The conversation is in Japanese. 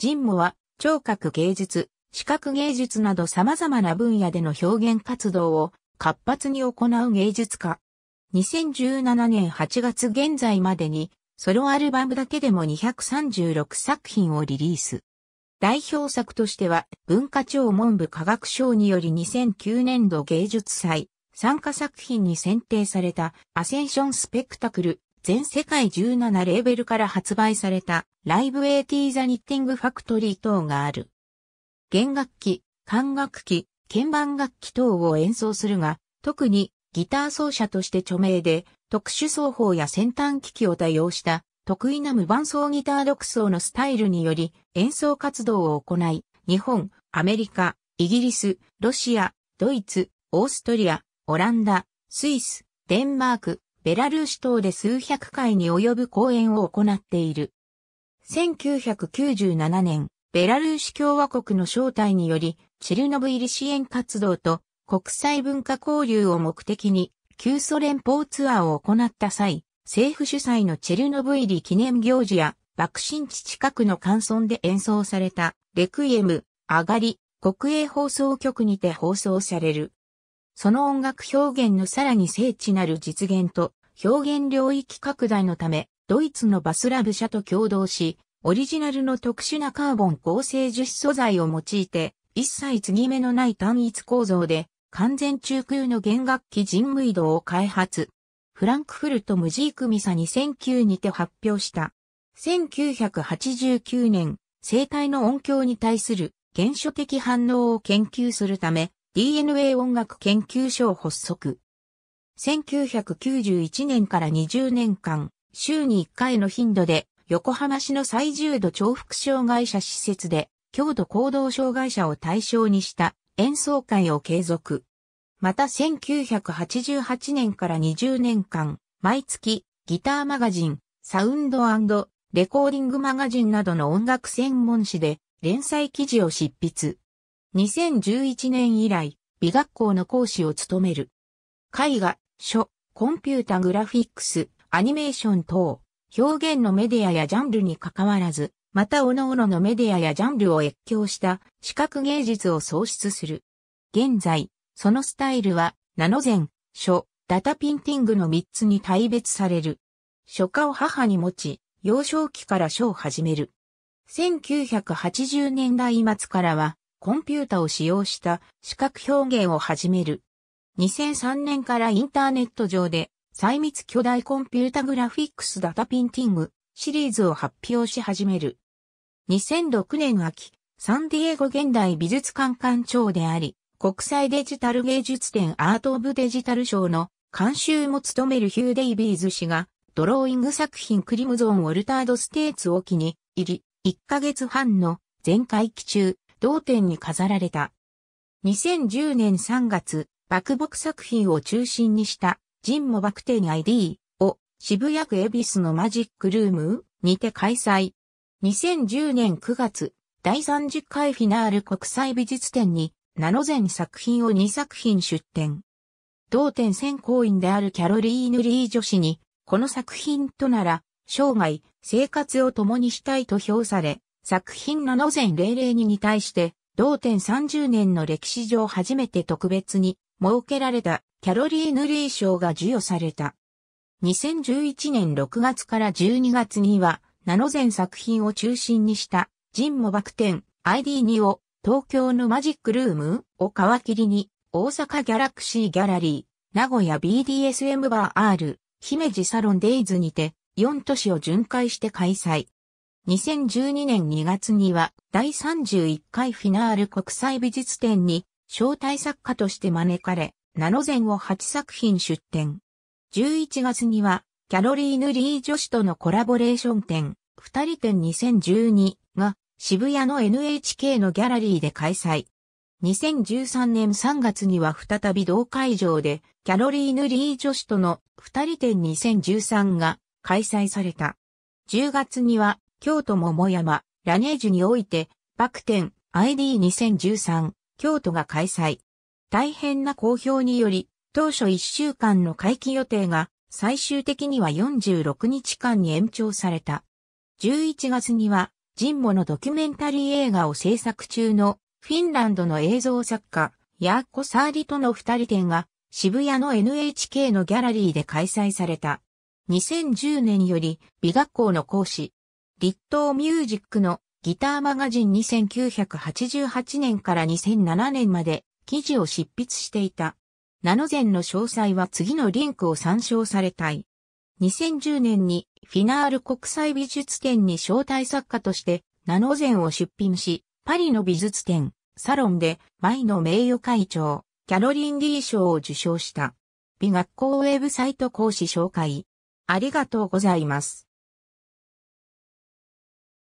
人母は、聴覚芸術、視覚芸術など様々な分野での表現活動を活発に行う芸術家。2017年8月現在までに、ソロアルバムだけでも236作品をリリース。代表作としては、文化庁文部科学省により2009年度芸術祭、参加作品に選定されたアセンションスペクタクル、全世界17レーベルから発売されたライブィ t ザニッティングファクトリー等がある。弦楽器、管楽器、鍵盤楽器等を演奏するが、特にギター奏者として著名で、特殊奏法や先端機器を多用した得意な無伴奏ギター独奏のスタイルにより演奏活動を行い、日本、アメリカ、イギリス、ロシア、ドイツ、オーストリア、オランダ、スイス、デンマーク、ベラルーシ島で数百回に及ぶ講演を行っている。1997年、ベラルーシ共和国の招待により、チェルノブイリ支援活動と国際文化交流を目的に、旧ソ連邦ツアーを行った際、政府主催のチェルノブイリ記念行事や、爆心地近くの観村で演奏された、レクイエム、上がり、国営放送局にて放送される。その音楽表現のさらに精緻なる実現と、表現領域拡大のため、ドイツのバスラブ社と共同し、オリジナルの特殊なカーボン合成樹脂素材を用いて、一切継ぎ目のない単一構造で、完全中空の弦楽器人無移動を開発。フランクフルトムジークミサ2009にて発表した。1989年、生体の音響に対する原初的反応を研究するため、DNA 音楽研究所を発足。1991年から20年間、週に1回の頻度で、横浜市の最重度重複障害者施設で、強度行動障害者を対象にした演奏会を継続。また1988年から20年間、毎月、ギターマガジン、サウンドレコーディングマガジンなどの音楽専門誌で連載記事を執筆。2011年以来、美学校の講師を務める。絵画、書、コンピュータグラフィックス、アニメーション等、表現のメディアやジャンルに関わらず、また各々のメディアやジャンルを越境した視覚芸術を創出する。現在、そのスタイルは、ナノゼン、書、ダタピンティングの3つに大別される。書家を母に持ち、幼少期から書を始める。1980年代末からは、コンピュータを使用した視覚表現を始める。2003年からインターネット上で、細密巨大コンピュータグラフィックスダタピンティングシリーズを発表し始める。2006年秋、サンディエゴ現代美術館館長であり、国際デジタル芸術展アート・オブ・デジタル賞の監修も務めるヒュー・デイビーズ氏が、ドローイング作品クリムゾン・ウォルタード・ステーツを機に入り、1ヶ月半の全会期中、同展に飾られた。2010年3月、爆木作品を中心にしたジンモバクテン ID を渋谷区恵比寿のマジックルームにて開催。2010年9月、第30回フィナール国際美術展に、ナノゼン作品を2作品出展。同展選考員であるキャロリーヌ・リー女子に、この作品となら、生涯、生活を共にしたいと評され、作品ナノゼン00にに対して、同点30年の歴史上初めて特別に設けられたキャロリーヌ・リー賞が授与された。2011年6月から12月には、ナノン作品を中心にした、ジンモバクテン、ID2 を、東京のマジックルームを皮切りに、大阪ギャラクシーギャラリー、名古屋 BDSM バー R、姫路サロンデイズにて、4都市を巡回して開催。2012年2月には、第31回フィナール国際美術展に、招待作家として招かれ、ナノゼンを8作品出展。11月には、キャロリーヌ・リー女子とのコラボレーション展、二人展2012が渋谷の NHK のギャラリーで開催。2013年3月には再び同会場で、キャロリーヌ・リー女子との二人展2013が開催された。10月には、京都桃山、ラネージュにおいて、バク展 ID2013 京都が開催。大変な好評により、当初1週間の会期予定が最終的には46日間に延長された。11月には、神モのドキュメンタリー映画を制作中のフィンランドの映像作家、ヤーコ・サーリとの二人展が渋谷の NHK のギャラリーで開催された。2010年より美学校の講師、立東ミュージックのギターマガジンに1988年から2007年まで記事を執筆していた。ナノゼンの詳細は次のリンクを参照されたい。2010年にフィナール国際美術展に招待作家としてナノゼンを出品し、パリの美術展、サロンで、前の名誉会長、キャロリン・リー賞を受賞した。美学校ウェブサイト講師紹介。ありがとうございます。